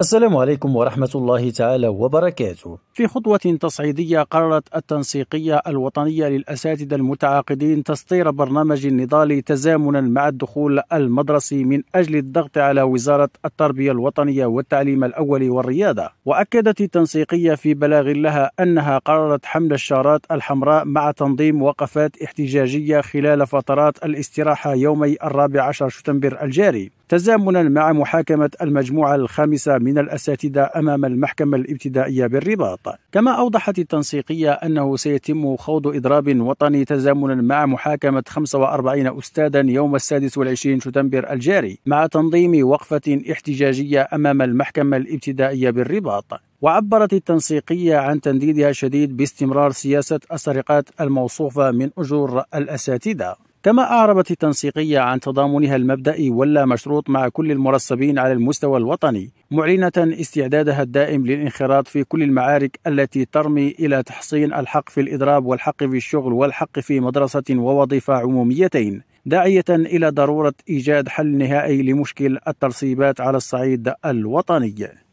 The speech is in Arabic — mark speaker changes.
Speaker 1: السلام عليكم ورحمة الله تعالى وبركاته. في خطوة تصعيدية قررت التنسيقية الوطنية للأساتذة المتعاقدين تسطير برنامج نضالي تزامنا مع الدخول المدرسي من أجل الضغط على وزارة التربية الوطنية والتعليم الأولي والرياضة. وأكدت التنسيقية في بلاغ لها أنها قررت حمل الشارات الحمراء مع تنظيم وقفات احتجاجية خلال فترات الاستراحة يومي الرابع عشر شتنبر الجاري. تزامنا مع محاكمة المجموعة الخامسة من الأساتذة أمام المحكمة الابتدائية بالرباط كما أوضحت التنسيقية أنه سيتم خوض إضراب وطني تزامنا مع محاكمة 45 أستاذا يوم السادس والعشرين شتنبر الجاري مع تنظيم وقفة احتجاجية أمام المحكمة الابتدائية بالرباط وعبرت التنسيقية عن تنديدها الشديد باستمرار سياسة السرقات الموصوفة من أجور الأساتذة كما أعربت التنسيقية عن تضامنها المبدئي واللا مشروط مع كل المرصبين على المستوى الوطني معلنة استعدادها الدائم للانخراط في كل المعارك التي ترمي إلى تحصين الحق في الإضراب والحق في الشغل والحق في مدرسة ووظيفة عموميتين داعية إلى ضرورة إيجاد حل نهائي لمشكل الترصيبات على الصعيد الوطني